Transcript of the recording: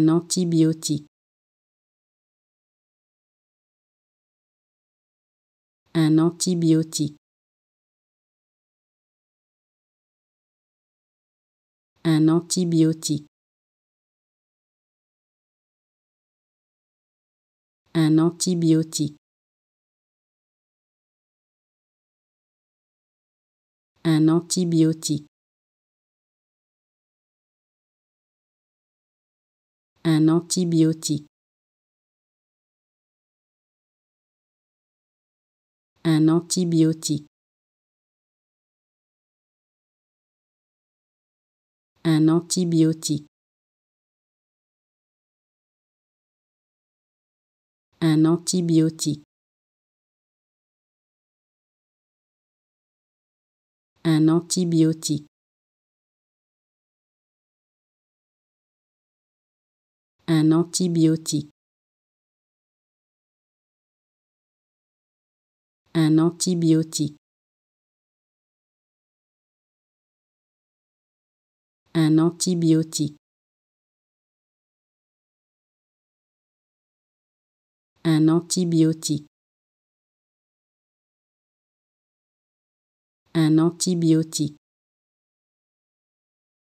Un antibiotique. Un antibiotique. Un antibiotique. Un antibiotique. Un antibiotique. antibiotique. Un antibiotique. Un antibiotique. Un antibiotique. Un antibiotique. un antibiotique. Un antibiotique. Un antibiotique. Un antibiotique. Un antibiotique.